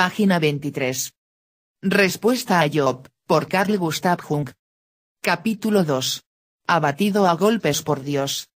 Página 23. Respuesta a Job, por Carl Gustav Jung. Capítulo 2. Abatido a golpes por Dios.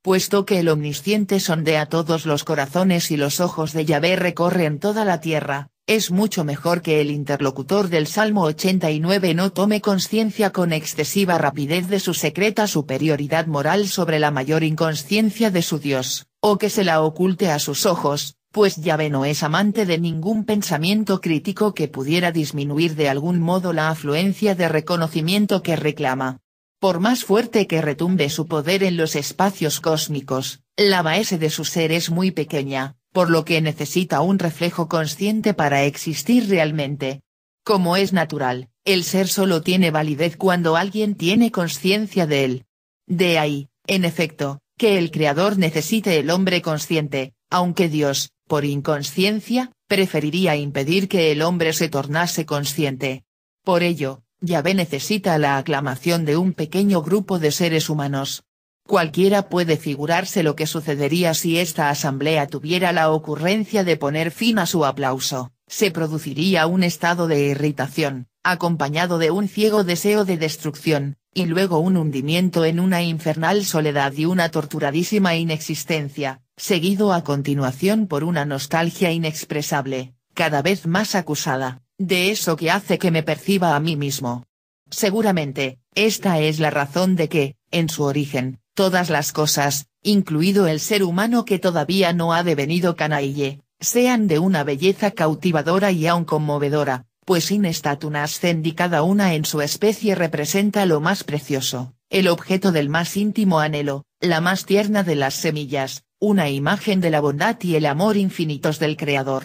Puesto que el omnisciente sondea todos los corazones y los ojos de Yahvé recorren toda la tierra, es mucho mejor que el interlocutor del Salmo 89 no tome conciencia con excesiva rapidez de su secreta superioridad moral sobre la mayor inconsciencia de su Dios, o que se la oculte a sus ojos, pues Yahvé no es amante de ningún pensamiento crítico que pudiera disminuir de algún modo la afluencia de reconocimiento que reclama. Por más fuerte que retumbe su poder en los espacios cósmicos, la base de su ser es muy pequeña, por lo que necesita un reflejo consciente para existir realmente. Como es natural, el ser solo tiene validez cuando alguien tiene conciencia de él. De ahí, en efecto, que el Creador necesite el hombre consciente, aunque Dios, por inconsciencia, preferiría impedir que el hombre se tornase consciente. Por ello, ve necesita la aclamación de un pequeño grupo de seres humanos. Cualquiera puede figurarse lo que sucedería si esta asamblea tuviera la ocurrencia de poner fin a su aplauso, se produciría un estado de irritación, acompañado de un ciego deseo de destrucción, y luego un hundimiento en una infernal soledad y una torturadísima inexistencia, seguido a continuación por una nostalgia inexpresable, cada vez más acusada, de eso que hace que me perciba a mí mismo. Seguramente, esta es la razón de que, en su origen, todas las cosas, incluido el ser humano que todavía no ha devenido canaille, sean de una belleza cautivadora y aun conmovedora, pues sin statu nascendi cada una en su especie representa lo más precioso, el objeto del más íntimo anhelo, la más tierna de las semillas, una imagen de la bondad y el amor infinitos del Creador.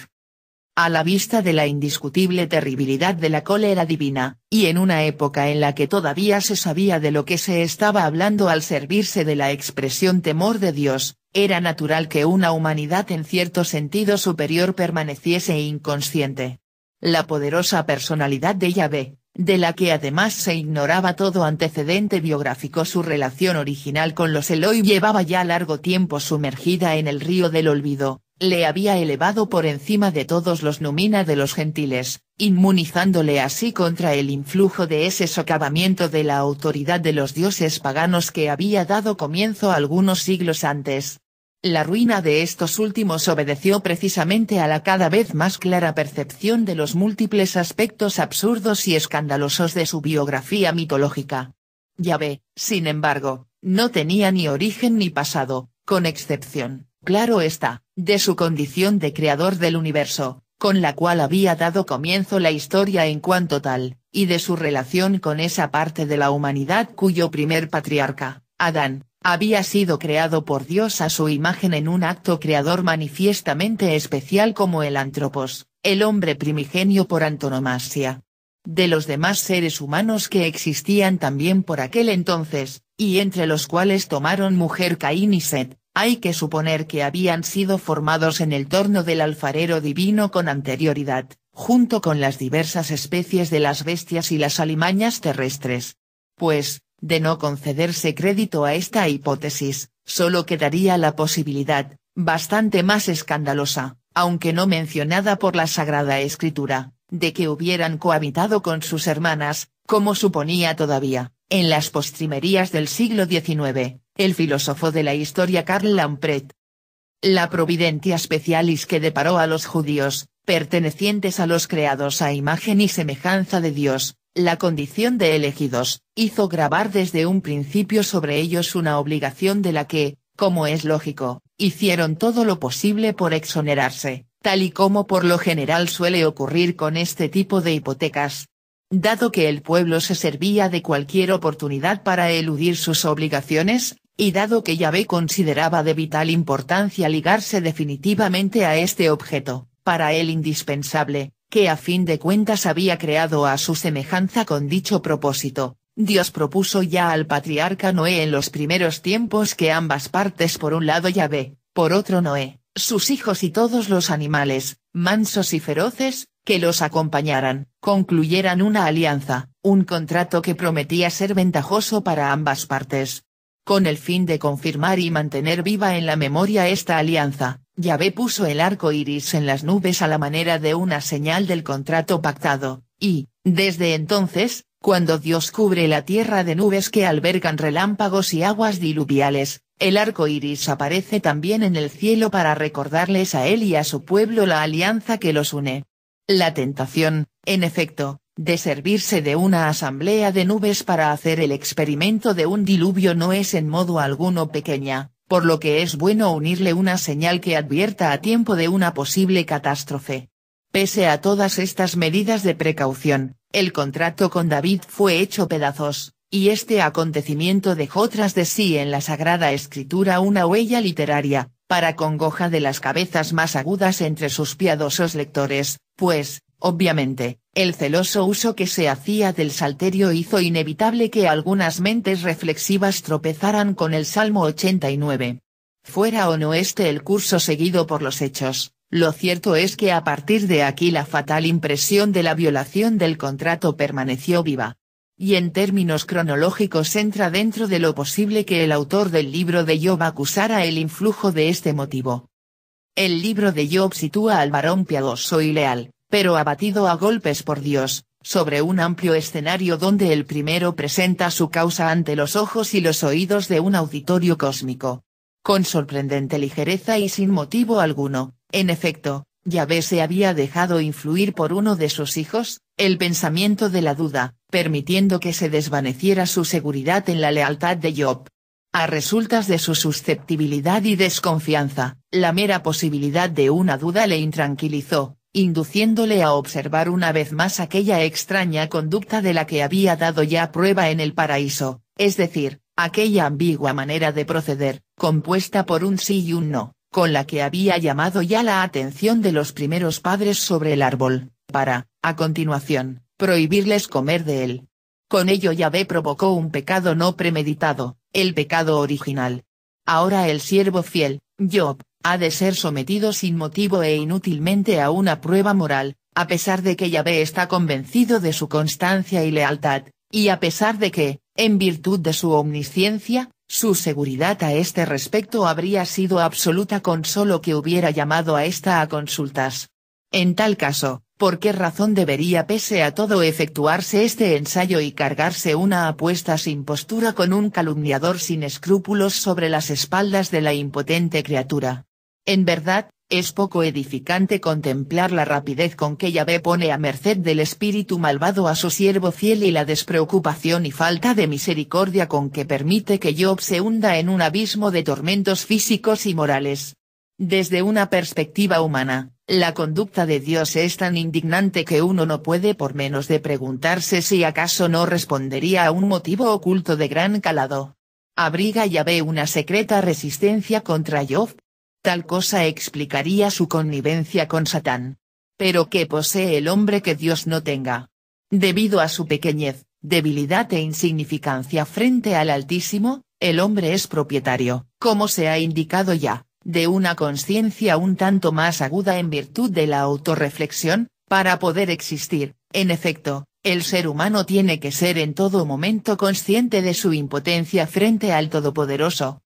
A la vista de la indiscutible terribilidad de la cólera divina, y en una época en la que todavía se sabía de lo que se estaba hablando al servirse de la expresión temor de Dios, era natural que una humanidad en cierto sentido superior permaneciese inconsciente. La poderosa personalidad de Yahvé, de la que además se ignoraba todo antecedente biográfico su relación original con los Eloy llevaba ya largo tiempo sumergida en el río del olvido, le había elevado por encima de todos los numina de los gentiles, inmunizándole así contra el influjo de ese socavamiento de la autoridad de los dioses paganos que había dado comienzo algunos siglos antes, la ruina de estos últimos obedeció precisamente a la cada vez más clara percepción de los múltiples aspectos absurdos y escandalosos de su biografía mitológica. Yahvé, sin embargo, no tenía ni origen ni pasado, con excepción, claro está, de su condición de creador del universo, con la cual había dado comienzo la historia en cuanto tal, y de su relación con esa parte de la humanidad cuyo primer patriarca, Adán, había sido creado por Dios a su imagen en un acto creador manifiestamente especial como el antropos, el hombre primigenio por antonomasia. De los demás seres humanos que existían también por aquel entonces, y entre los cuales tomaron mujer Caín y Set, hay que suponer que habían sido formados en el torno del alfarero divino con anterioridad, junto con las diversas especies de las bestias y las alimañas terrestres. Pues, de no concederse crédito a esta hipótesis, solo quedaría la posibilidad, bastante más escandalosa, aunque no mencionada por la Sagrada Escritura, de que hubieran cohabitado con sus hermanas, como suponía todavía, en las postrimerías del siglo XIX, el filósofo de la historia Karl Lampret. La providencia especialis que deparó a los judíos, pertenecientes a los creados a imagen y semejanza de Dios, la condición de elegidos, hizo grabar desde un principio sobre ellos una obligación de la que, como es lógico, hicieron todo lo posible por exonerarse, tal y como por lo general suele ocurrir con este tipo de hipotecas. Dado que el pueblo se servía de cualquier oportunidad para eludir sus obligaciones, y dado que Yahvé consideraba de vital importancia ligarse definitivamente a este objeto, para él indispensable, que a fin de cuentas había creado a su semejanza con dicho propósito, Dios propuso ya al patriarca Noé en los primeros tiempos que ambas partes por un lado Yahvé, por otro Noé, sus hijos y todos los animales, mansos y feroces, que los acompañaran, concluyeran una alianza, un contrato que prometía ser ventajoso para ambas partes. Con el fin de confirmar y mantener viva en la memoria esta alianza, Yahvé puso el arco iris en las nubes a la manera de una señal del contrato pactado, y, desde entonces, cuando Dios cubre la tierra de nubes que albergan relámpagos y aguas diluviales, el arco iris aparece también en el cielo para recordarles a él y a su pueblo la alianza que los une. La tentación, en efecto, de servirse de una asamblea de nubes para hacer el experimento de un diluvio no es en modo alguno pequeña, por lo que es bueno unirle una señal que advierta a tiempo de una posible catástrofe. Pese a todas estas medidas de precaución, el contrato con David fue hecho pedazos, y este acontecimiento dejó tras de sí en la Sagrada Escritura una huella literaria, para congoja de las cabezas más agudas entre sus piadosos lectores, pues, Obviamente, el celoso uso que se hacía del salterio hizo inevitable que algunas mentes reflexivas tropezaran con el Salmo 89. Fuera o no este el curso seguido por los hechos, lo cierto es que a partir de aquí la fatal impresión de la violación del contrato permaneció viva. Y en términos cronológicos entra dentro de lo posible que el autor del libro de Job acusara el influjo de este motivo. El libro de Job sitúa al varón piadoso y leal, pero abatido a golpes por Dios, sobre un amplio escenario donde el primero presenta su causa ante los ojos y los oídos de un auditorio cósmico. Con sorprendente ligereza y sin motivo alguno, en efecto, Yahvé se había dejado influir por uno de sus hijos, el pensamiento de la duda, permitiendo que se desvaneciera su seguridad en la lealtad de Job. A resultas de su susceptibilidad y desconfianza, la mera posibilidad de una duda le intranquilizó, induciéndole a observar una vez más aquella extraña conducta de la que había dado ya prueba en el paraíso, es decir, aquella ambigua manera de proceder, compuesta por un sí y un no, con la que había llamado ya la atención de los primeros padres sobre el árbol, para, a continuación, prohibirles comer de él. Con ello Yahvé provocó un pecado no premeditado, el pecado original. Ahora el siervo fiel, Job, ha de ser sometido sin motivo e inútilmente a una prueba moral, a pesar de que Yahvé está convencido de su constancia y lealtad, y a pesar de que, en virtud de su omnisciencia, su seguridad a este respecto habría sido absoluta con solo que hubiera llamado a esta a consultas. En tal caso, ¿por qué razón debería pese a todo efectuarse este ensayo y cargarse una apuesta sin postura con un calumniador sin escrúpulos sobre las espaldas de la impotente criatura? En verdad, es poco edificante contemplar la rapidez con que Yahvé pone a merced del espíritu malvado a su siervo fiel y la despreocupación y falta de misericordia con que permite que Job se hunda en un abismo de tormentos físicos y morales. Desde una perspectiva humana, la conducta de Dios es tan indignante que uno no puede por menos de preguntarse si acaso no respondería a un motivo oculto de gran calado. Abriga Yahvé una secreta resistencia contra Job, Tal cosa explicaría su connivencia con Satán. Pero ¿qué posee el hombre que Dios no tenga? Debido a su pequeñez, debilidad e insignificancia frente al Altísimo, el hombre es propietario, como se ha indicado ya, de una conciencia un tanto más aguda en virtud de la autorreflexión, para poder existir, en efecto, el ser humano tiene que ser en todo momento consciente de su impotencia frente al Todopoderoso,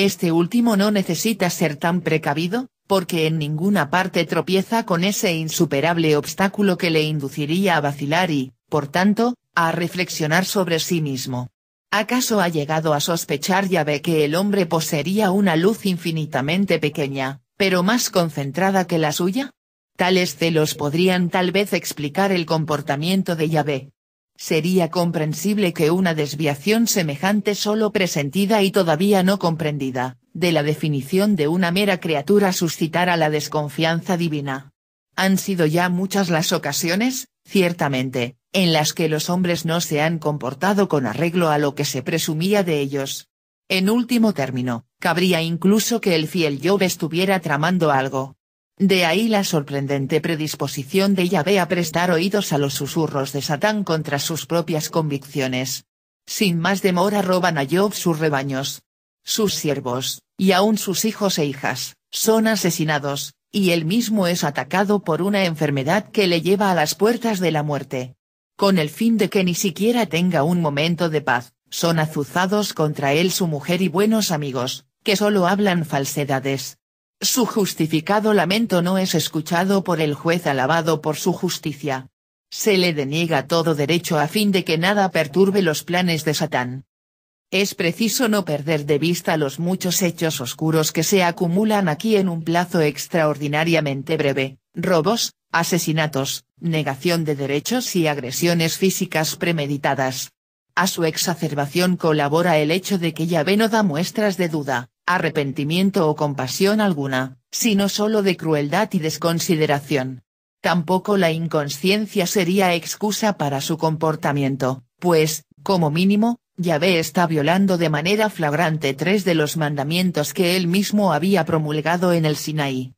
este último no necesita ser tan precavido, porque en ninguna parte tropieza con ese insuperable obstáculo que le induciría a vacilar y, por tanto, a reflexionar sobre sí mismo. ¿Acaso ha llegado a sospechar Yahvé que el hombre poseería una luz infinitamente pequeña, pero más concentrada que la suya? Tales celos podrían tal vez explicar el comportamiento de Yahvé sería comprensible que una desviación semejante solo presentida y todavía no comprendida, de la definición de una mera criatura suscitara la desconfianza divina. Han sido ya muchas las ocasiones, ciertamente, en las que los hombres no se han comportado con arreglo a lo que se presumía de ellos. En último término, cabría incluso que el fiel Job estuviera tramando algo, de ahí la sorprendente predisposición de Yahvé a prestar oídos a los susurros de Satán contra sus propias convicciones. Sin más demora roban a Job sus rebaños. Sus siervos, y aún sus hijos e hijas, son asesinados, y él mismo es atacado por una enfermedad que le lleva a las puertas de la muerte. Con el fin de que ni siquiera tenga un momento de paz, son azuzados contra él su mujer y buenos amigos, que solo hablan falsedades, su justificado lamento no es escuchado por el juez alabado por su justicia. Se le deniega todo derecho a fin de que nada perturbe los planes de Satán. Es preciso no perder de vista los muchos hechos oscuros que se acumulan aquí en un plazo extraordinariamente breve, robos, asesinatos, negación de derechos y agresiones físicas premeditadas. A su exacerbación colabora el hecho de que Yahvé no da muestras de duda, arrepentimiento o compasión alguna, sino solo de crueldad y desconsideración. Tampoco la inconsciencia sería excusa para su comportamiento, pues, como mínimo, Yahvé está violando de manera flagrante tres de los mandamientos que él mismo había promulgado en el Sinaí.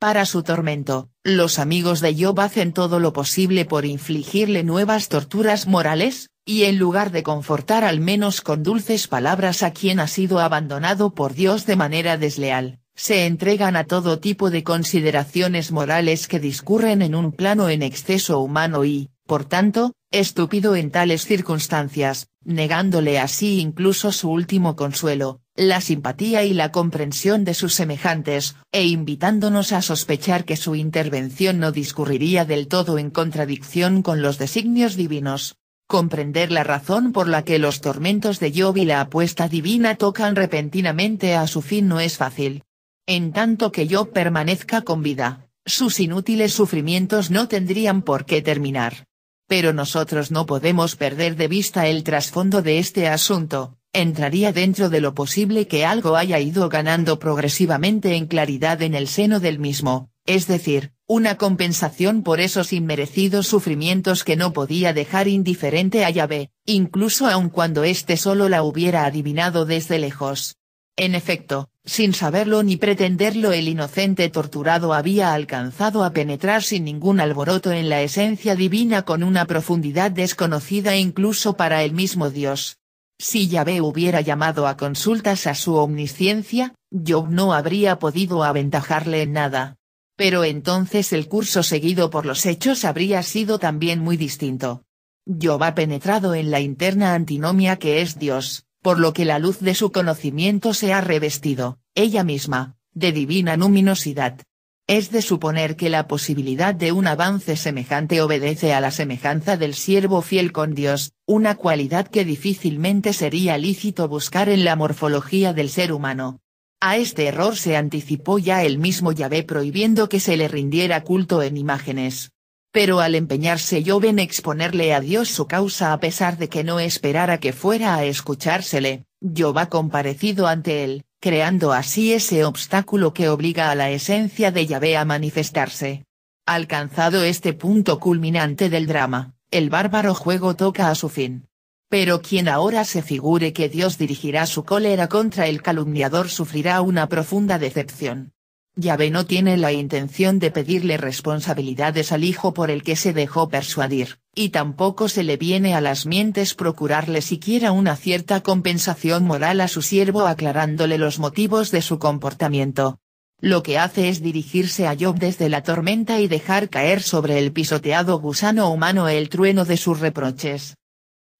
Para su tormento, los amigos de Job hacen todo lo posible por infligirle nuevas torturas morales, y en lugar de confortar al menos con dulces palabras a quien ha sido abandonado por Dios de manera desleal, se entregan a todo tipo de consideraciones morales que discurren en un plano en exceso humano y, por tanto, estúpido en tales circunstancias, negándole así incluso su último consuelo, la simpatía y la comprensión de sus semejantes, e invitándonos a sospechar que su intervención no discurriría del todo en contradicción con los designios divinos, comprender la razón por la que los tormentos de Job y la apuesta divina tocan repentinamente a su fin no es fácil. En tanto que Job permanezca con vida, sus inútiles sufrimientos no tendrían por qué terminar. Pero nosotros no podemos perder de vista el trasfondo de este asunto, entraría dentro de lo posible que algo haya ido ganando progresivamente en claridad en el seno del mismo, es decir, una compensación por esos inmerecidos sufrimientos que no podía dejar indiferente a Yahvé, incluso aun cuando éste solo la hubiera adivinado desde lejos. En efecto, sin saberlo ni pretenderlo el inocente torturado había alcanzado a penetrar sin ningún alboroto en la esencia divina con una profundidad desconocida incluso para el mismo Dios. Si Yahvé hubiera llamado a consultas a su omnisciencia, Job no habría podido aventajarle en nada pero entonces el curso seguido por los hechos habría sido también muy distinto. Yo ha penetrado en la interna antinomia que es Dios, por lo que la luz de su conocimiento se ha revestido, ella misma, de divina luminosidad. Es de suponer que la posibilidad de un avance semejante obedece a la semejanza del siervo fiel con Dios, una cualidad que difícilmente sería lícito buscar en la morfología del ser humano. A este error se anticipó ya el mismo Yahvé prohibiendo que se le rindiera culto en imágenes. Pero al empeñarse Job en exponerle a Dios su causa a pesar de que no esperara que fuera a escuchársele, yo ha comparecido ante él, creando así ese obstáculo que obliga a la esencia de Yahvé a manifestarse. Alcanzado este punto culminante del drama, el bárbaro juego toca a su fin. Pero quien ahora se figure que Dios dirigirá su cólera contra el calumniador sufrirá una profunda decepción. Yahvé no tiene la intención de pedirle responsabilidades al hijo por el que se dejó persuadir, y tampoco se le viene a las mientes procurarle siquiera una cierta compensación moral a su siervo aclarándole los motivos de su comportamiento. Lo que hace es dirigirse a Job desde la tormenta y dejar caer sobre el pisoteado gusano humano el trueno de sus reproches.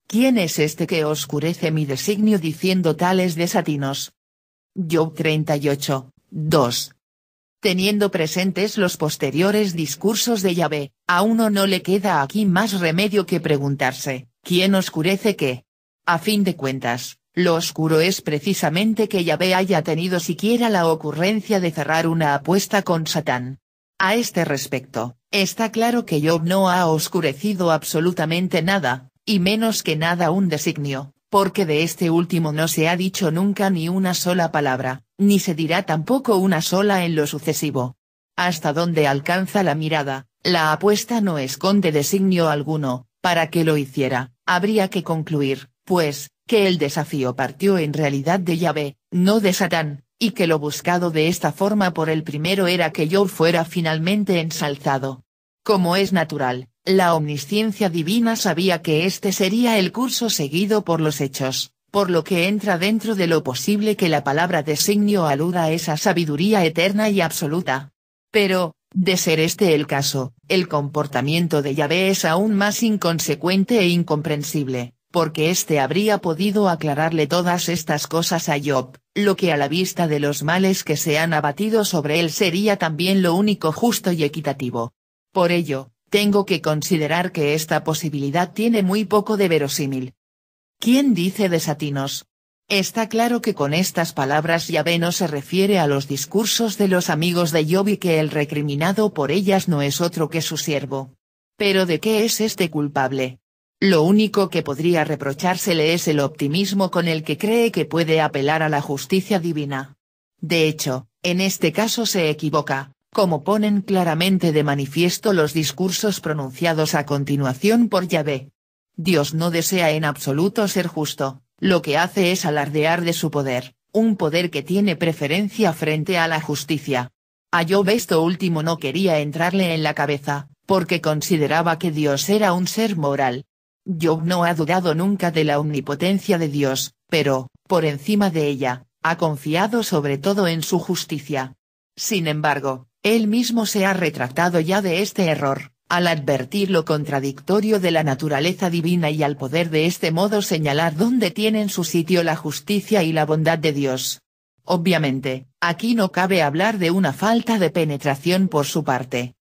¿Quién es este que oscurece mi designio diciendo tales desatinos? Job 38, 2. Teniendo presentes los posteriores discursos de Yahvé, a uno no le queda aquí más remedio que preguntarse, ¿quién oscurece qué? A fin de cuentas, lo oscuro es precisamente que Yahvé haya tenido siquiera la ocurrencia de cerrar una apuesta con Satán. A este respecto, está claro que Job no ha oscurecido absolutamente nada, y menos que nada un designio, porque de este último no se ha dicho nunca ni una sola palabra, ni se dirá tampoco una sola en lo sucesivo. Hasta donde alcanza la mirada, la apuesta no esconde designio alguno, para que lo hiciera, habría que concluir, pues, que el desafío partió en realidad de Yahvé, no de Satán, y que lo buscado de esta forma por el primero era que yo fuera finalmente ensalzado. Como es natural, la omnisciencia divina sabía que este sería el curso seguido por los hechos, por lo que entra dentro de lo posible que la palabra designio aluda a esa sabiduría eterna y absoluta. Pero, de ser este el caso, el comportamiento de Yahvé es aún más inconsecuente e incomprensible, porque éste habría podido aclararle todas estas cosas a Job, lo que a la vista de los males que se han abatido sobre él sería también lo único justo y equitativo. Por ello, tengo que considerar que esta posibilidad tiene muy poco de verosímil. ¿Quién dice desatinos? Está claro que con estas palabras Yahvé no se refiere a los discursos de los amigos de Job y que el recriminado por ellas no es otro que su siervo. Pero ¿de qué es este culpable? Lo único que podría reprochársele es el optimismo con el que cree que puede apelar a la justicia divina. De hecho, en este caso se equivoca, como ponen claramente de manifiesto los discursos pronunciados a continuación por Yahvé. Dios no desea en absoluto ser justo, lo que hace es alardear de su poder, un poder que tiene preferencia frente a la justicia. A Job esto último no quería entrarle en la cabeza, porque consideraba que Dios era un ser moral. Job no ha dudado nunca de la omnipotencia de Dios, pero, por encima de ella, ha confiado sobre todo en su justicia. Sin embargo, él mismo se ha retratado ya de este error, al advertir lo contradictorio de la naturaleza divina y al poder de este modo señalar dónde tienen su sitio la justicia y la bondad de Dios. Obviamente, aquí no cabe hablar de una falta de penetración por su parte.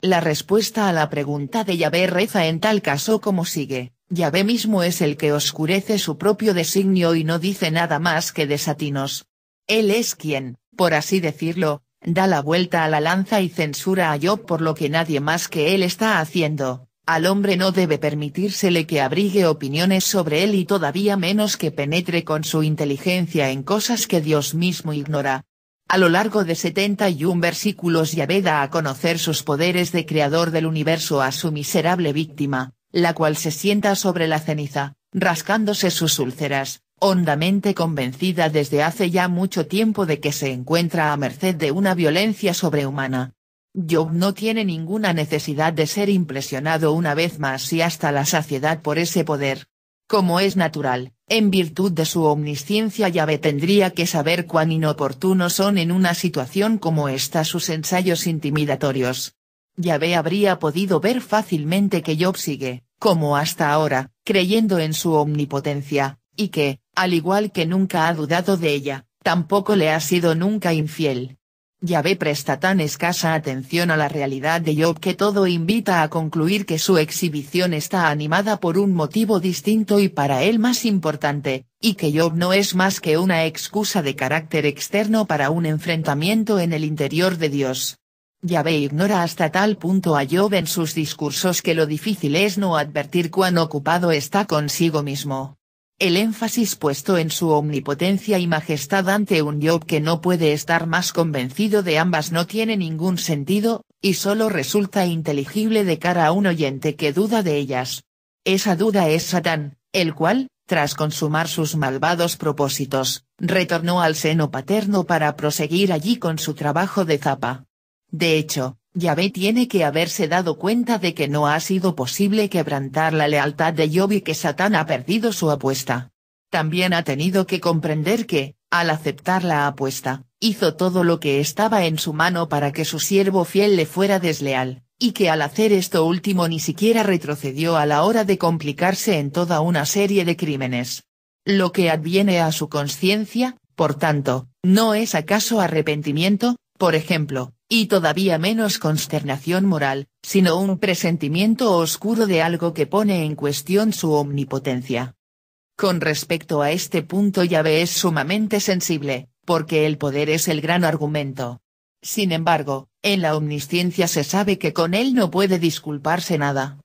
La respuesta a la pregunta de Yahvé reza en tal caso como sigue, Yahvé mismo es el que oscurece su propio designio y no dice nada más que desatinos. Él es quien, por así decirlo, da la vuelta a la lanza y censura a Job por lo que nadie más que él está haciendo, al hombre no debe permitírsele que abrigue opiniones sobre él y todavía menos que penetre con su inteligencia en cosas que Dios mismo ignora. A lo largo de 71 versículos Yahvé da a conocer sus poderes de creador del universo a su miserable víctima, la cual se sienta sobre la ceniza, rascándose sus úlceras, hondamente convencida desde hace ya mucho tiempo de que se encuentra a merced de una violencia sobrehumana. Job no tiene ninguna necesidad de ser impresionado una vez más y hasta la saciedad por ese poder. Como es natural, en virtud de su omnisciencia Yahvé tendría que saber cuán inoportunos son en una situación como esta sus ensayos intimidatorios. Yahvé habría podido ver fácilmente que Job sigue, como hasta ahora, creyendo en su omnipotencia, y que, al igual que nunca ha dudado de ella, tampoco le ha sido nunca infiel. Yahvé presta tan escasa atención a la realidad de Job que todo invita a concluir que su exhibición está animada por un motivo distinto y para él más importante, y que Job no es más que una excusa de carácter externo para un enfrentamiento en el interior de Dios. Yahvé ignora hasta tal punto a Job en sus discursos que lo difícil es no advertir cuán ocupado está consigo mismo el énfasis puesto en su omnipotencia y majestad ante un Job que no puede estar más convencido de ambas no tiene ningún sentido, y solo resulta inteligible de cara a un oyente que duda de ellas. Esa duda es Satán, el cual, tras consumar sus malvados propósitos, retornó al seno paterno para proseguir allí con su trabajo de zapa. De hecho, Yahvé tiene que haberse dado cuenta de que no ha sido posible quebrantar la lealtad de Job y que Satán ha perdido su apuesta. También ha tenido que comprender que, al aceptar la apuesta, hizo todo lo que estaba en su mano para que su siervo fiel le fuera desleal, y que al hacer esto último ni siquiera retrocedió a la hora de complicarse en toda una serie de crímenes. Lo que adviene a su conciencia, por tanto, no es acaso arrepentimiento, por ejemplo, y todavía menos consternación moral, sino un presentimiento oscuro de algo que pone en cuestión su omnipotencia. Con respecto a este punto Yahvé es sumamente sensible, porque el poder es el gran argumento. Sin embargo, en la omnisciencia se sabe que con él no puede disculparse nada.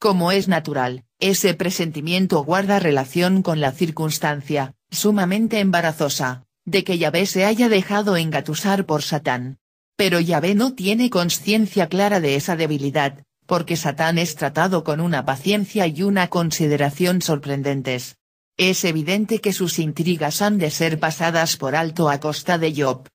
Como es natural, ese presentimiento guarda relación con la circunstancia, sumamente embarazosa, de que Yahvé se haya dejado engatusar por Satán. Pero Yahvé no tiene conciencia clara de esa debilidad, porque Satán es tratado con una paciencia y una consideración sorprendentes. Es evidente que sus intrigas han de ser pasadas por alto a costa de Job.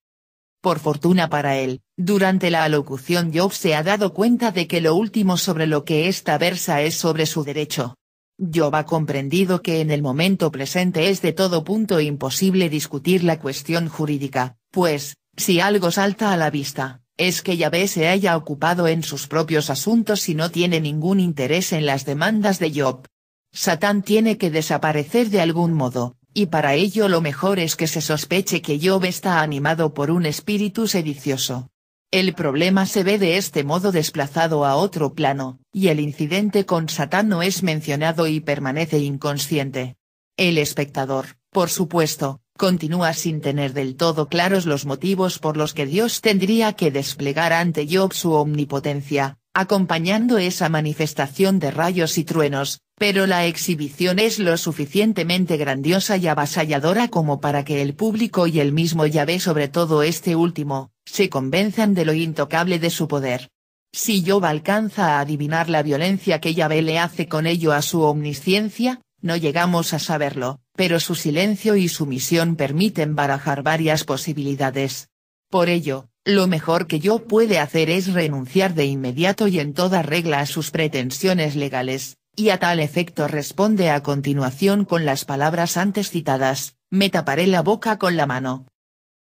Por fortuna para él, durante la alocución Job se ha dado cuenta de que lo último sobre lo que esta versa es sobre su derecho. Job ha comprendido que en el momento presente es de todo punto imposible discutir la cuestión jurídica, pues, si algo salta a la vista, es que Yahvé se haya ocupado en sus propios asuntos y no tiene ningún interés en las demandas de Job. Satán tiene que desaparecer de algún modo, y para ello lo mejor es que se sospeche que Job está animado por un espíritu sedicioso. El problema se ve de este modo desplazado a otro plano, y el incidente con Satán no es mencionado y permanece inconsciente. El espectador, por supuesto, continúa sin tener del todo claros los motivos por los que Dios tendría que desplegar ante Job su omnipotencia, acompañando esa manifestación de rayos y truenos, pero la exhibición es lo suficientemente grandiosa y avasalladora como para que el público y el mismo Yahvé sobre todo este último, se convenzan de lo intocable de su poder. Si Job alcanza a adivinar la violencia que Yahvé le hace con ello a su omnisciencia, no llegamos a saberlo, pero su silencio y sumisión permiten barajar varias posibilidades. Por ello, lo mejor que yo puede hacer es renunciar de inmediato y en toda regla a sus pretensiones legales, y a tal efecto responde a continuación con las palabras antes citadas, me taparé la boca con la mano.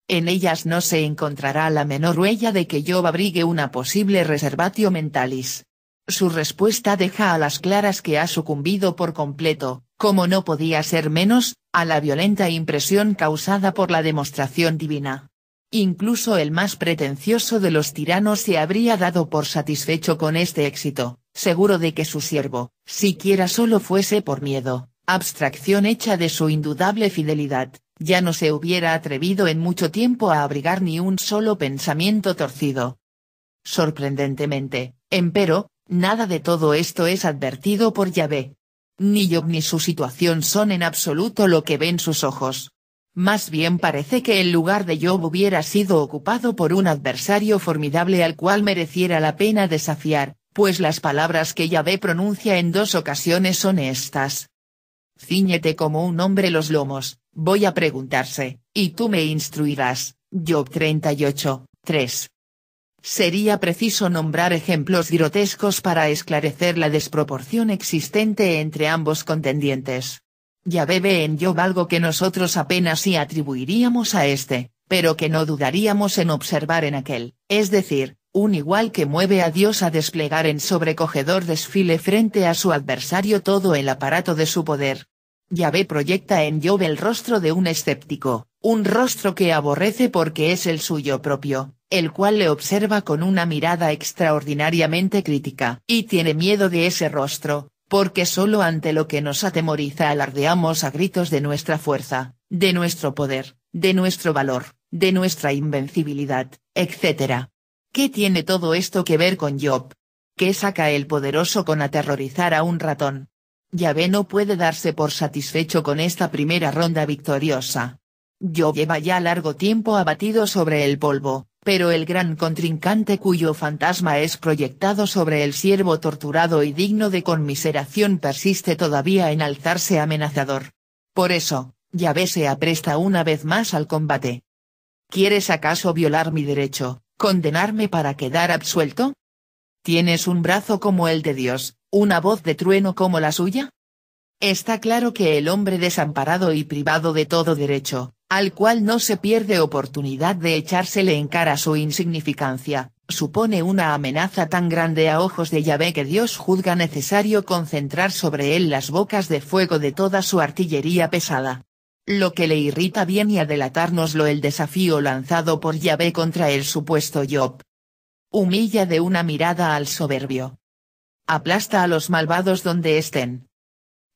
En ellas no se encontrará la menor huella de que yo abrigue una posible reservatio mentalis. Su respuesta deja a las claras que ha sucumbido por completo, como no podía ser menos, a la violenta impresión causada por la demostración divina. Incluso el más pretencioso de los tiranos se habría dado por satisfecho con este éxito, seguro de que su siervo, siquiera solo fuese por miedo, abstracción hecha de su indudable fidelidad, ya no se hubiera atrevido en mucho tiempo a abrigar ni un solo pensamiento torcido. Sorprendentemente, empero, nada de todo esto es advertido por Yahvé. Ni Job ni su situación son en absoluto lo que ven sus ojos. Más bien parece que el lugar de Job hubiera sido ocupado por un adversario formidable al cual mereciera la pena desafiar, pues las palabras que ve pronuncia en dos ocasiones son estas. Cíñete como un hombre los lomos, voy a preguntarse, y tú me instruirás. Job 38, 3 sería preciso nombrar ejemplos grotescos para esclarecer la desproporción existente entre ambos contendientes. Ya ve en Job algo que nosotros apenas si atribuiríamos a este, pero que no dudaríamos en observar en aquel, es decir, un igual que mueve a Dios a desplegar en sobrecogedor desfile frente a su adversario todo el aparato de su poder. Yahvé proyecta en Job el rostro de un escéptico, un rostro que aborrece porque es el suyo propio, el cual le observa con una mirada extraordinariamente crítica, y tiene miedo de ese rostro, porque solo ante lo que nos atemoriza alardeamos a gritos de nuestra fuerza, de nuestro poder, de nuestro valor, de nuestra invencibilidad, etc. ¿Qué tiene todo esto que ver con Job? ¿Qué saca el poderoso con aterrorizar a un ratón? Yahvé no puede darse por satisfecho con esta primera ronda victoriosa. Job lleva ya largo tiempo abatido sobre el polvo, pero el gran contrincante cuyo fantasma es proyectado sobre el siervo torturado y digno de conmiseración persiste todavía en alzarse amenazador. Por eso, Yahvé se apresta una vez más al combate. ¿Quieres acaso violar mi derecho, condenarme para quedar absuelto? ¿Tienes un brazo como el de Dios, una voz de trueno como la suya? Está claro que el hombre desamparado y privado de todo derecho, al cual no se pierde oportunidad de echársele en cara su insignificancia, supone una amenaza tan grande a ojos de Yahvé que Dios juzga necesario concentrar sobre él las bocas de fuego de toda su artillería pesada. Lo que le irrita y a delatárnoslo el desafío lanzado por Yahvé contra el supuesto Job. Humilla de una mirada al soberbio. Aplasta a los malvados donde estén.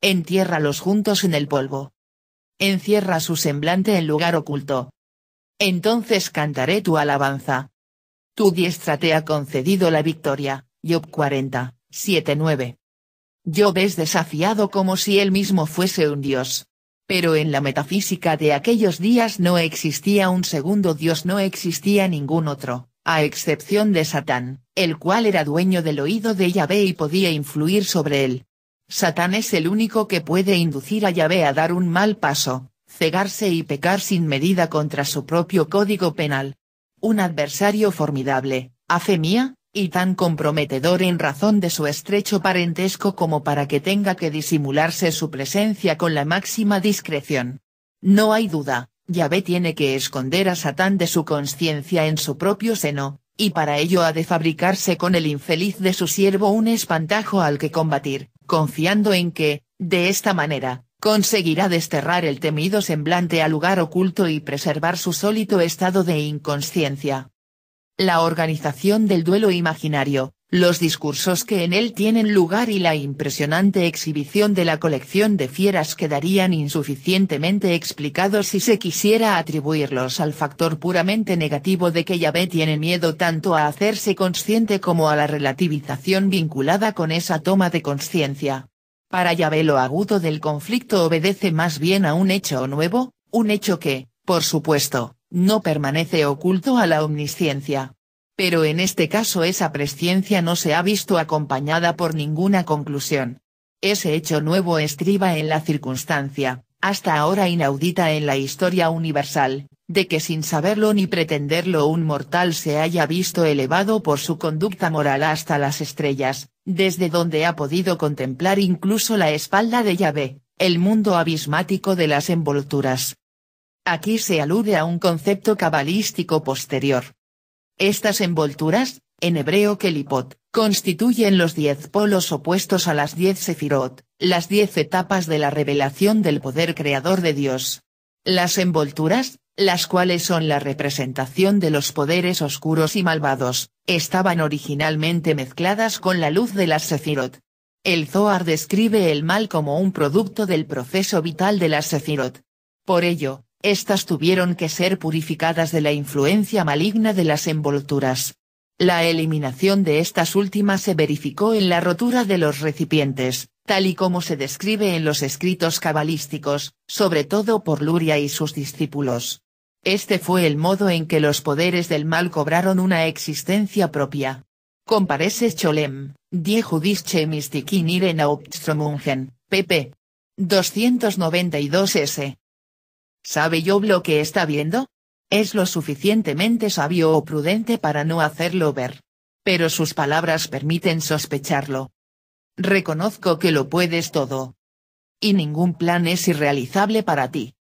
Entiérralos juntos en el polvo encierra su semblante en lugar oculto. Entonces cantaré tu alabanza. Tu diestra te ha concedido la victoria, Job 40, 7 9. Job es desafiado como si él mismo fuese un dios. Pero en la metafísica de aquellos días no existía un segundo dios, no existía ningún otro, a excepción de Satán, el cual era dueño del oído de Yahvé y podía influir sobre él. Satán es el único que puede inducir a Yahvé a dar un mal paso, cegarse y pecar sin medida contra su propio código penal. Un adversario formidable, a mía, y tan comprometedor en razón de su estrecho parentesco como para que tenga que disimularse su presencia con la máxima discreción. No hay duda, Yahvé tiene que esconder a Satán de su conciencia en su propio seno, y para ello ha de fabricarse con el infeliz de su siervo un espantajo al que combatir, confiando en que, de esta manera, conseguirá desterrar el temido semblante al lugar oculto y preservar su sólito estado de inconsciencia. La organización del duelo imaginario, los discursos que en él tienen lugar y la impresionante exhibición de la colección de fieras quedarían insuficientemente explicados si se quisiera atribuirlos al factor puramente negativo de que Yahvé tiene miedo tanto a hacerse consciente como a la relativización vinculada con esa toma de conciencia. Para Yahvé lo agudo del conflicto obedece más bien a un hecho nuevo, un hecho que, por supuesto, no permanece oculto a la omnisciencia pero en este caso esa presciencia no se ha visto acompañada por ninguna conclusión. Ese hecho nuevo estriba en la circunstancia, hasta ahora inaudita en la historia universal, de que sin saberlo ni pretenderlo un mortal se haya visto elevado por su conducta moral hasta las estrellas, desde donde ha podido contemplar incluso la espalda de Yahvé, el mundo abismático de las envolturas. Aquí se alude a un concepto cabalístico posterior, estas envolturas, en hebreo kelipot, constituyen los diez polos opuestos a las diez sefirot, las diez etapas de la revelación del poder creador de Dios. Las envolturas, las cuales son la representación de los poderes oscuros y malvados, estaban originalmente mezcladas con la luz de las sefirot. El Zohar describe el mal como un producto del proceso vital de las sefirot. Por ello, estas tuvieron que ser purificadas de la influencia maligna de las envolturas. La eliminación de estas últimas se verificó en la rotura de los recipientes, tal y como se describe en los escritos cabalísticos, sobre todo por Luria y sus discípulos. Este fue el modo en que los poderes del mal cobraron una existencia propia. Comparece Cholem, Die Judische Mystikin pp. 292 s. ¿Sabe yo lo que está viendo? Es lo suficientemente sabio o prudente para no hacerlo ver. Pero sus palabras permiten sospecharlo. Reconozco que lo puedes todo. Y ningún plan es irrealizable para ti.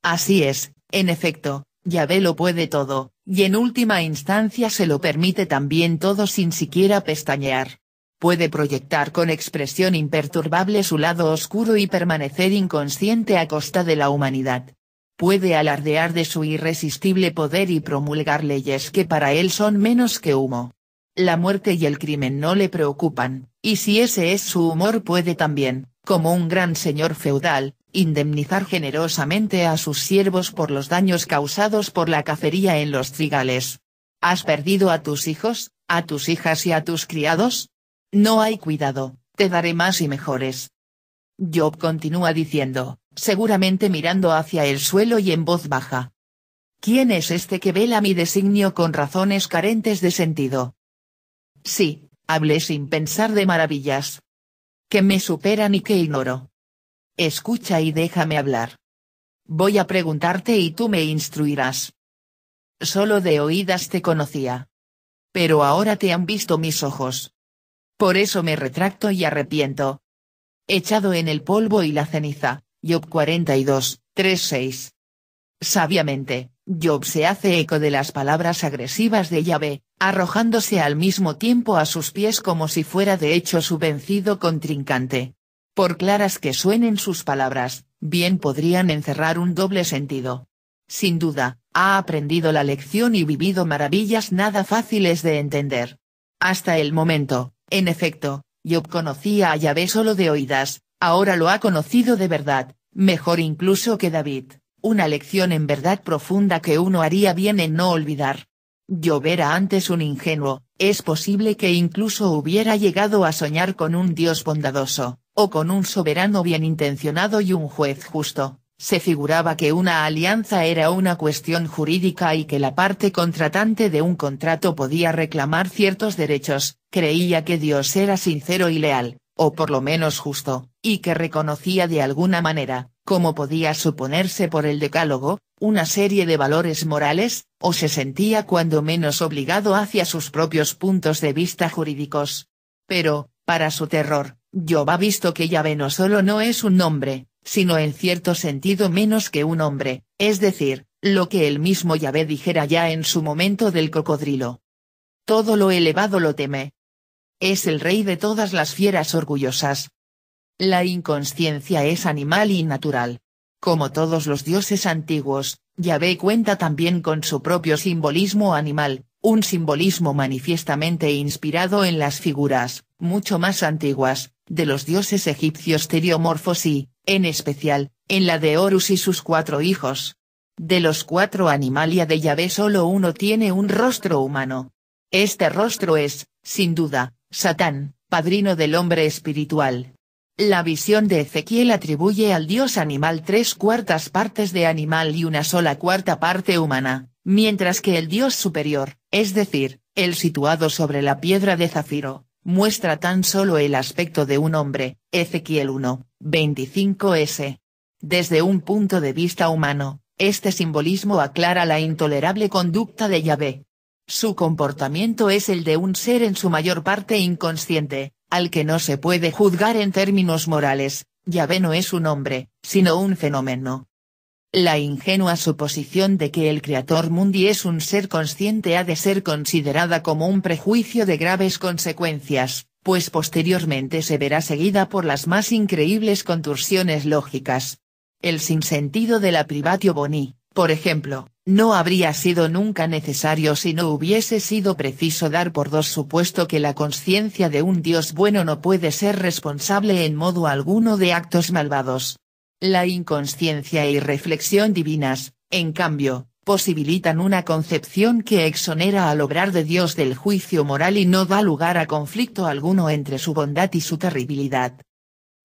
Así es, en efecto, ve lo puede todo, y en última instancia se lo permite también todo sin siquiera pestañear. Puede proyectar con expresión imperturbable su lado oscuro y permanecer inconsciente a costa de la humanidad puede alardear de su irresistible poder y promulgar leyes que para él son menos que humo. La muerte y el crimen no le preocupan, y si ese es su humor puede también, como un gran señor feudal, indemnizar generosamente a sus siervos por los daños causados por la cacería en los trigales. ¿Has perdido a tus hijos, a tus hijas y a tus criados? No hay cuidado, te daré más y mejores. Job continúa diciendo, seguramente mirando hacia el suelo y en voz baja. ¿Quién es este que vela mi designio con razones carentes de sentido? Sí, hablé sin pensar de maravillas. Que me superan y que ignoro. Escucha y déjame hablar. Voy a preguntarte y tú me instruirás. Solo de oídas te conocía. Pero ahora te han visto mis ojos. Por eso me retracto y arrepiento. Echado en el polvo y la ceniza, Job 42, 3-6. Sabiamente, Job se hace eco de las palabras agresivas de Yahvé, arrojándose al mismo tiempo a sus pies como si fuera de hecho su vencido contrincante. Por claras que suenen sus palabras, bien podrían encerrar un doble sentido. Sin duda, ha aprendido la lección y vivido maravillas nada fáciles de entender. Hasta el momento, en efecto, Job conocía a Yahvé solo de oídas, ahora lo ha conocido de verdad, mejor incluso que David, una lección en verdad profunda que uno haría bien en no olvidar. Yo era antes un ingenuo, es posible que incluso hubiera llegado a soñar con un Dios bondadoso, o con un soberano bien intencionado y un juez justo. Se figuraba que una alianza era una cuestión jurídica y que la parte contratante de un contrato podía reclamar ciertos derechos, creía que Dios era sincero y leal, o por lo menos justo, y que reconocía de alguna manera, como podía suponerse por el decálogo, una serie de valores morales, o se sentía cuando menos obligado hacia sus propios puntos de vista jurídicos. Pero, para su terror, Job ha visto que Yahvé no solo no es un hombre, sino en cierto sentido menos que un hombre, es decir, lo que el mismo Yahvé dijera ya en su momento del cocodrilo. Todo lo elevado lo teme. Es el rey de todas las fieras orgullosas, la inconsciencia es animal y natural. Como todos los dioses antiguos, Yahvé cuenta también con su propio simbolismo animal, un simbolismo manifiestamente inspirado en las figuras, mucho más antiguas, de los dioses egipcios teriomorfos y, en especial, en la de Horus y sus cuatro hijos. De los cuatro animalia de Yahvé solo uno tiene un rostro humano. Este rostro es, sin duda, Satán, padrino del hombre espiritual. La visión de Ezequiel atribuye al dios animal tres cuartas partes de animal y una sola cuarta parte humana, mientras que el dios superior, es decir, el situado sobre la piedra de zafiro, muestra tan solo el aspecto de un hombre, Ezequiel 1, 25s. Desde un punto de vista humano, este simbolismo aclara la intolerable conducta de Yahvé. Su comportamiento es el de un ser en su mayor parte inconsciente, al que no se puede juzgar en términos morales, ve no es un hombre, sino un fenómeno. La ingenua suposición de que el Creator Mundi es un ser consciente ha de ser considerada como un prejuicio de graves consecuencias, pues posteriormente se verá seguida por las más increíbles contorsiones lógicas. El sinsentido de la privatio boni, por ejemplo, no habría sido nunca necesario si no hubiese sido preciso dar por dos supuesto que la conciencia de un Dios bueno no puede ser responsable en modo alguno de actos malvados. La inconsciencia y reflexión divinas, en cambio, posibilitan una concepción que exonera al obrar de Dios del juicio moral y no da lugar a conflicto alguno entre su bondad y su terribilidad.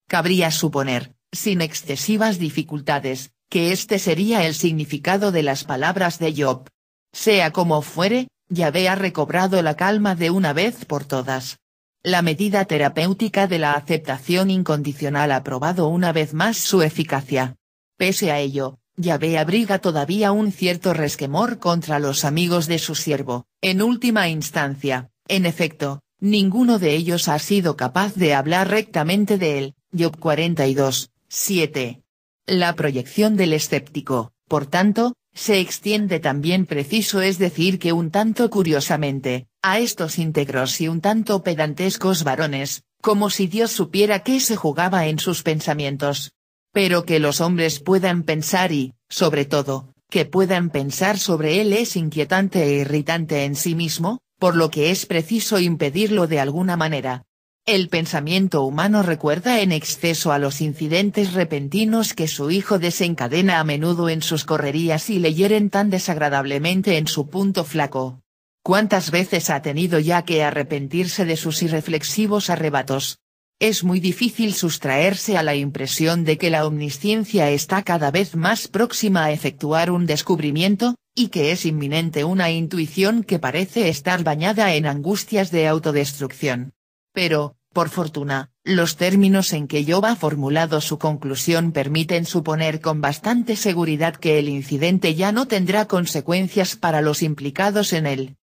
Cabría suponer, sin excesivas dificultades, que este sería el significado de las palabras de Job. Sea como fuere, Yahvé ha recobrado la calma de una vez por todas. La medida terapéutica de la aceptación incondicional ha probado una vez más su eficacia. Pese a ello, Yahvé abriga todavía un cierto resquemor contra los amigos de su siervo, en última instancia, en efecto, ninguno de ellos ha sido capaz de hablar rectamente de él, Job 42, 7. La proyección del escéptico, por tanto, se extiende también preciso es decir que un tanto curiosamente, a estos íntegros y un tanto pedantescos varones, como si Dios supiera qué se jugaba en sus pensamientos. Pero que los hombres puedan pensar y, sobre todo, que puedan pensar sobre él es inquietante e irritante en sí mismo, por lo que es preciso impedirlo de alguna manera. El pensamiento humano recuerda en exceso a los incidentes repentinos que su hijo desencadena a menudo en sus correrías y le hieren tan desagradablemente en su punto flaco. ¿Cuántas veces ha tenido ya que arrepentirse de sus irreflexivos arrebatos? Es muy difícil sustraerse a la impresión de que la omnisciencia está cada vez más próxima a efectuar un descubrimiento, y que es inminente una intuición que parece estar bañada en angustias de autodestrucción pero, por fortuna, los términos en que Job ha formulado su conclusión permiten suponer con bastante seguridad que el incidente ya no tendrá consecuencias para los implicados en él.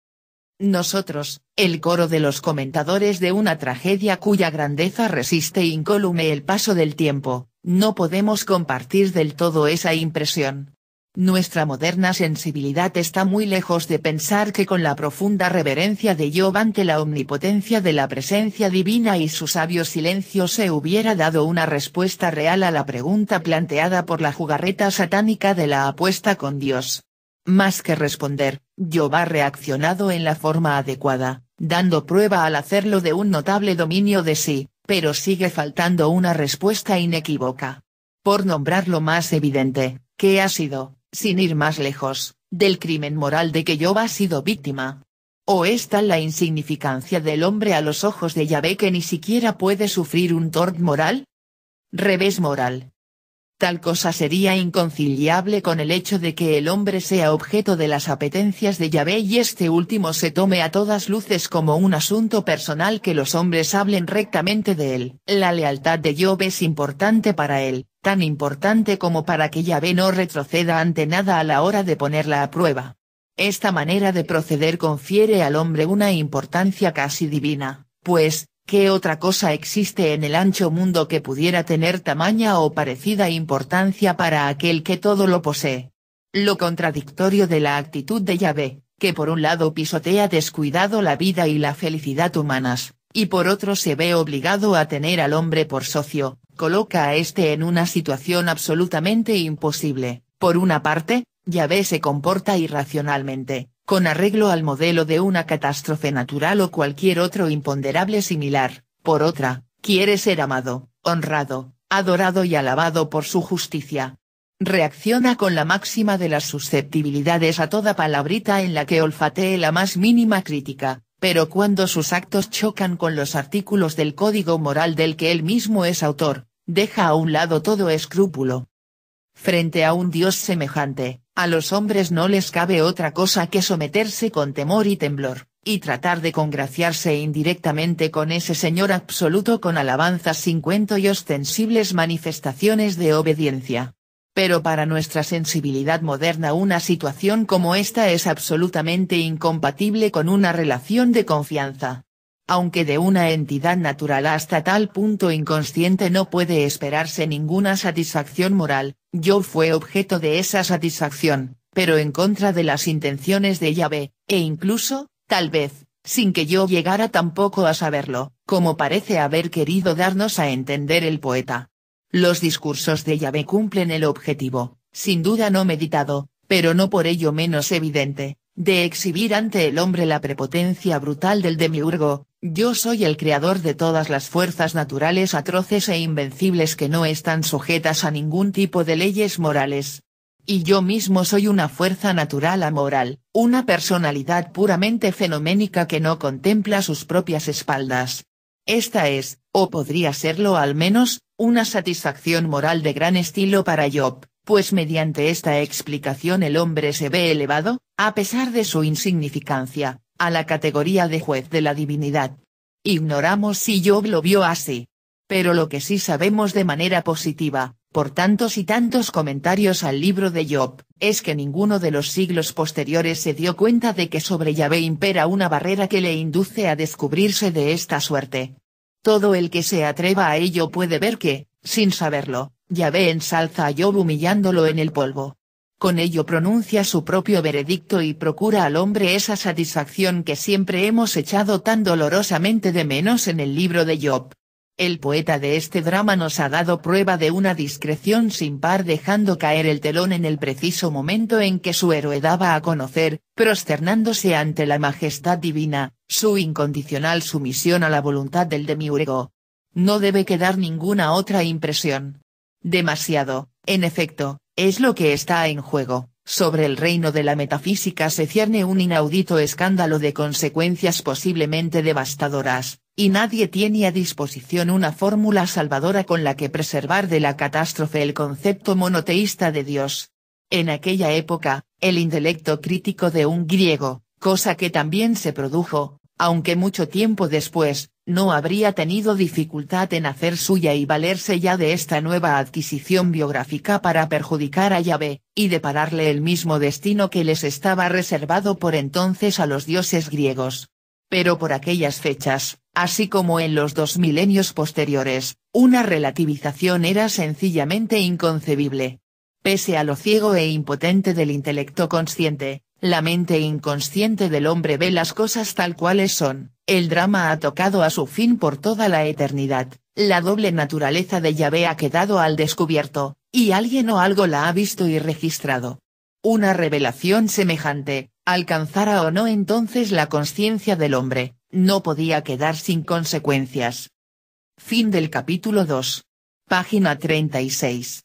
Nosotros, el coro de los comentadores de una tragedia cuya grandeza resiste incólume el paso del tiempo, no podemos compartir del todo esa impresión. Nuestra moderna sensibilidad está muy lejos de pensar que con la profunda reverencia de Job ante la omnipotencia de la presencia divina y su sabio silencio se hubiera dado una respuesta real a la pregunta planteada por la jugarreta satánica de la apuesta con Dios. Más que responder, Job ha reaccionado en la forma adecuada, dando prueba al hacerlo de un notable dominio de sí, pero sigue faltando una respuesta inequívoca. Por nombrar lo más evidente, ¿qué ha sido? sin ir más lejos, del crimen moral de que Job ha sido víctima. ¿O es tal la insignificancia del hombre a los ojos de Yahvé que ni siquiera puede sufrir un tort moral? Revés moral. Tal cosa sería inconciliable con el hecho de que el hombre sea objeto de las apetencias de Yahvé y este último se tome a todas luces como un asunto personal que los hombres hablen rectamente de él. La lealtad de Job es importante para él, tan importante como para que Yahvé no retroceda ante nada a la hora de ponerla a prueba. Esta manera de proceder confiere al hombre una importancia casi divina, pues, ¿qué otra cosa existe en el ancho mundo que pudiera tener tamaña o parecida importancia para aquel que todo lo posee? Lo contradictorio de la actitud de Yahvé, que por un lado pisotea descuidado la vida y la felicidad humanas, y por otro se ve obligado a tener al hombre por socio, coloca a este en una situación absolutamente imposible. Por una parte, ya ve se comporta irracionalmente, con arreglo al modelo de una catástrofe natural o cualquier otro imponderable similar, por otra, quiere ser amado, honrado, adorado y alabado por su justicia. Reacciona con la máxima de las susceptibilidades a toda palabrita en la que olfatee la más mínima crítica, pero cuando sus actos chocan con los artículos del código moral del que él mismo es autor, deja a un lado todo escrúpulo. Frente a un Dios semejante, a los hombres no les cabe otra cosa que someterse con temor y temblor, y tratar de congraciarse indirectamente con ese Señor absoluto con alabanzas sin cuento y ostensibles manifestaciones de obediencia. Pero para nuestra sensibilidad moderna una situación como esta es absolutamente incompatible con una relación de confianza aunque de una entidad natural hasta tal punto inconsciente no puede esperarse ninguna satisfacción moral, yo fue objeto de esa satisfacción, pero en contra de las intenciones de Yahvé, e incluso, tal vez, sin que yo llegara tampoco a saberlo, como parece haber querido darnos a entender el poeta. Los discursos de Yahvé cumplen el objetivo, sin duda no meditado, pero no por ello menos evidente, de exhibir ante el hombre la prepotencia brutal del demiurgo, yo soy el creador de todas las fuerzas naturales atroces e invencibles que no están sujetas a ningún tipo de leyes morales. Y yo mismo soy una fuerza natural amoral, una personalidad puramente fenoménica que no contempla sus propias espaldas. Esta es, o podría serlo al menos, una satisfacción moral de gran estilo para Job pues mediante esta explicación el hombre se ve elevado, a pesar de su insignificancia, a la categoría de juez de la divinidad. Ignoramos si Job lo vio así. Pero lo que sí sabemos de manera positiva, por tantos y tantos comentarios al libro de Job, es que ninguno de los siglos posteriores se dio cuenta de que sobre Yahvé impera una barrera que le induce a descubrirse de esta suerte. Todo el que se atreva a ello puede ver que, sin saberlo, Yahvé ensalza a Job humillándolo en el polvo. Con ello pronuncia su propio veredicto y procura al hombre esa satisfacción que siempre hemos echado tan dolorosamente de menos en el libro de Job. El poeta de este drama nos ha dado prueba de una discreción sin par dejando caer el telón en el preciso momento en que su héroe daba a conocer, prosternándose ante la majestad divina, su incondicional sumisión a la voluntad del demiurgo. No debe quedar ninguna otra impresión. Demasiado, en efecto, es lo que está en juego. Sobre el reino de la metafísica se cierne un inaudito escándalo de consecuencias posiblemente devastadoras, y nadie tiene a disposición una fórmula salvadora con la que preservar de la catástrofe el concepto monoteísta de Dios. En aquella época, el intelecto crítico de un griego, cosa que también se produjo, aunque mucho tiempo después, no habría tenido dificultad en hacer suya y valerse ya de esta nueva adquisición biográfica para perjudicar a Yahvé, y depararle el mismo destino que les estaba reservado por entonces a los dioses griegos. Pero por aquellas fechas, así como en los dos milenios posteriores, una relativización era sencillamente inconcebible. Pese a lo ciego e impotente del intelecto consciente, la mente inconsciente del hombre ve las cosas tal cual son, el drama ha tocado a su fin por toda la eternidad, la doble naturaleza de Yahvé ha quedado al descubierto, y alguien o algo la ha visto y registrado. Una revelación semejante, alcanzara o no entonces la conciencia del hombre, no podía quedar sin consecuencias. Fin del capítulo 2. Página 36.